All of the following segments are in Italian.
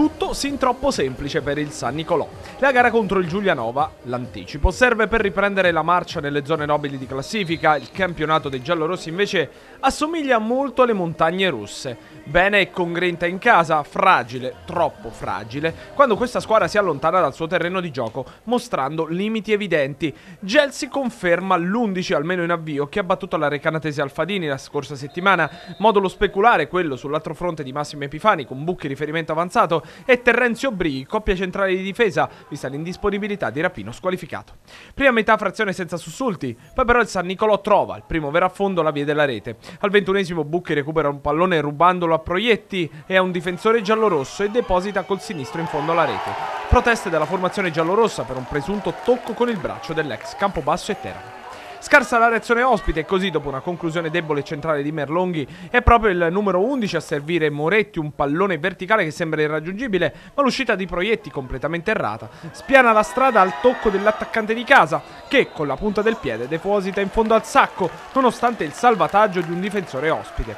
tutto sin troppo semplice per il San Nicolò. La gara contro il Giulianova, l'anticipo, serve per riprendere la marcia nelle zone nobili di classifica, il campionato dei giallorossi invece assomiglia molto alle montagne russe. Bene e con grinta in casa, fragile, troppo fragile, quando questa squadra si allontana dal suo terreno di gioco, mostrando limiti evidenti. Gelsi conferma l'11 almeno in avvio che ha battuto la recanatese Alfadini la scorsa settimana, modulo speculare quello sull'altro fronte di Massimo Epifani con buchi riferimento avanzato e Terrenzio Bri, coppia centrale di difesa, vista l'indisponibilità di Rapino squalificato. Prima metà frazione senza sussulti, poi però il San Nicolò trova il primo vero affondo la via della rete. Al ventunesimo Bucchi recupera un pallone rubandolo a Proietti e a un difensore giallorosso e deposita col sinistro in fondo alla rete. Proteste della formazione giallorossa per un presunto tocco con il braccio dell'ex Campobasso e Teramo. Scarsa la reazione ospite e così dopo una conclusione debole centrale di Merlonghi è proprio il numero 11 a servire Moretti un pallone verticale che sembra irraggiungibile ma l'uscita di Proietti completamente errata spiana la strada al tocco dell'attaccante di casa che con la punta del piede deposita in fondo al sacco nonostante il salvataggio di un difensore ospite.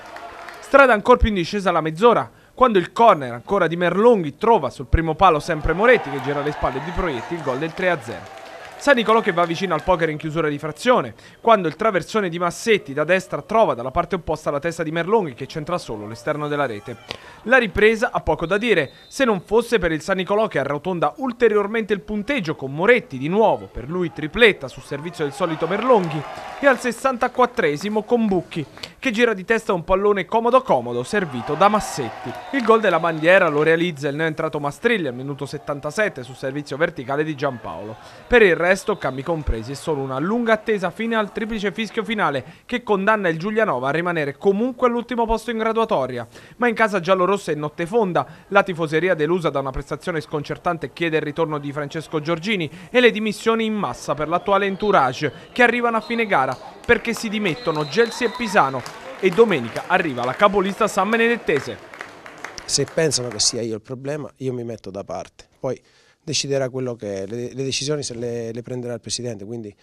Strada ancora più in discesa alla mezz'ora quando il corner ancora di Merlonghi trova sul primo palo sempre Moretti che gira alle spalle di Proietti il gol del 3-0. San Nicolò che va vicino al poker in chiusura di frazione, quando il traversone di Massetti da destra trova dalla parte opposta la testa di Merlonghi che centra solo l'esterno della rete. La ripresa ha poco da dire, se non fosse per il San Nicolò che arrotonda ulteriormente il punteggio con Moretti di nuovo, per lui tripletta sul servizio del solito Merlonghi e al 64esimo con Bucchi che gira di testa un pallone comodo comodo servito da Massetti. Il gol della bandiera lo realizza il neoentrato Mastrilli al minuto 77 sul servizio verticale di Giampaolo. Per il resto resto, cambi compresi, è solo una lunga attesa fino al triplice fischio finale che condanna il Giulianova a rimanere comunque all'ultimo posto in graduatoria. Ma in casa giallorossa è notte fonda, la tifoseria delusa da una prestazione sconcertante chiede il ritorno di Francesco Giorgini e le dimissioni in massa per l'attuale entourage che arrivano a fine gara perché si dimettono Gelsi e Pisano e domenica arriva la capolista San Benedettese. Se pensano che sia io il problema, io mi metto da parte. Poi deciderà quello che è, le, le decisioni le, le prenderà il Presidente, quindi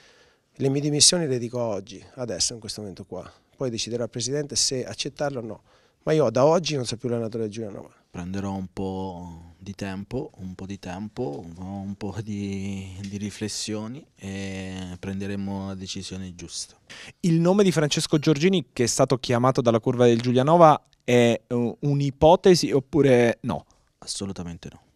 le mie dimissioni le dico oggi, adesso in questo momento qua, poi deciderà il Presidente se accettarlo o no, ma io da oggi non so più l'allenatore di Giuliano. Prenderò un po' di tempo, un po' di tempo, un po' di, di riflessioni e prenderemo la decisione giusta. Il nome di Francesco Giorgini che è stato chiamato dalla curva del Giulianova è eh, un'ipotesi oppure no? Assolutamente no.